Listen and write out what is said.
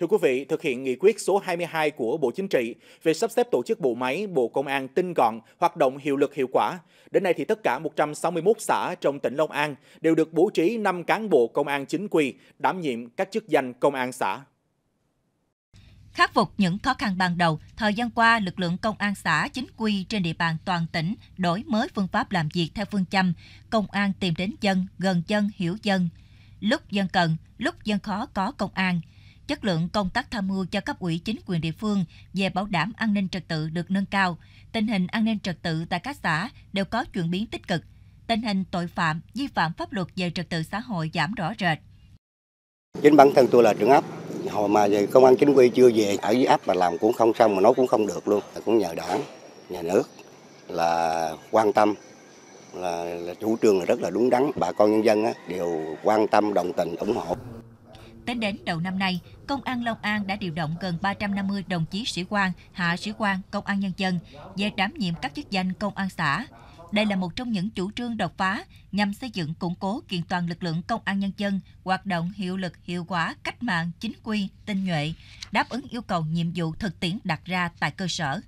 Thưa quý vị, thực hiện nghị quyết số 22 của Bộ Chính trị về sắp xếp tổ chức bộ máy Bộ Công an tinh gọn, hoạt động hiệu lực hiệu quả, đến nay thì tất cả 161 xã trong tỉnh Long An đều được bố trí 5 cán bộ công an chính quy đảm nhiệm các chức danh công an xã. Khắc phục những khó khăn ban đầu, thời gian qua, lực lượng công an xã chính quy trên địa bàn toàn tỉnh đổi mới phương pháp làm việc theo phương châm công an tìm đến dân, gần dân, hiểu dân. Lúc dân cần, lúc dân khó có công an – chất lượng công tác tham mưu cho cấp ủy chính quyền địa phương về bảo đảm an ninh trật tự được nâng cao, tình hình an ninh trật tự tại các xã đều có chuyển biến tích cực, tình hình tội phạm, vi phạm pháp luật về trật tự xã hội giảm rõ rệt. Chính bản thân tôi là trưởng ấp, hồi mà về công an chính quy chưa về ở dưới ấp mà làm cũng không xong mà nói cũng không được luôn, cũng nhờ đảng, nhà nước là quan tâm là, là chủ trương là rất là đúng đắn bà con nhân dân đều quan tâm đồng tình ủng hộ Tính đến đầu năm nay, Công an Long An đã điều động gần 350 đồng chí sĩ quan, hạ sĩ quan, công an nhân dân về đảm nhiệm các chức danh công an xã. Đây là một trong những chủ trương đột phá nhằm xây dựng củng cố kiện toàn lực lượng công an nhân dân hoạt động hiệu lực hiệu quả cách mạng chính quy tinh nhuệ đáp ứng yêu cầu nhiệm vụ thực tiễn đặt ra tại cơ sở